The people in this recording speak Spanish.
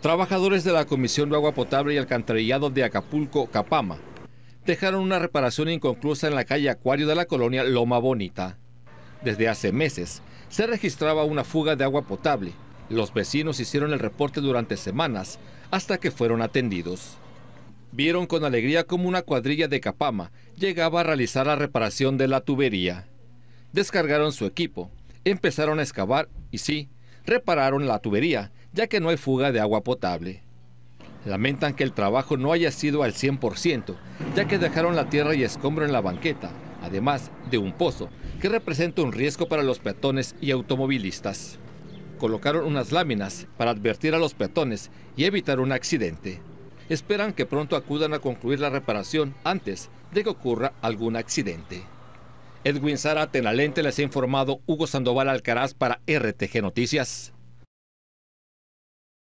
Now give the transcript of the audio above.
Trabajadores de la Comisión de Agua Potable y Alcantarillado de Acapulco, Capama, dejaron una reparación inconclusa en la calle Acuario de la colonia Loma Bonita. Desde hace meses se registraba una fuga de agua potable. Los vecinos hicieron el reporte durante semanas hasta que fueron atendidos. Vieron con alegría cómo una cuadrilla de Capama llegaba a realizar la reparación de la tubería. Descargaron su equipo, empezaron a excavar y sí, repararon la tubería, ya que no hay fuga de agua potable. Lamentan que el trabajo no haya sido al 100%, ya que dejaron la tierra y escombro en la banqueta, además de un pozo, que representa un riesgo para los peatones y automovilistas. Colocaron unas láminas para advertir a los peatones y evitar un accidente. Esperan que pronto acudan a concluir la reparación antes de que ocurra algún accidente. Edwin Sara Tenalente les ha informado Hugo Sandoval Alcaraz para RTG Noticias.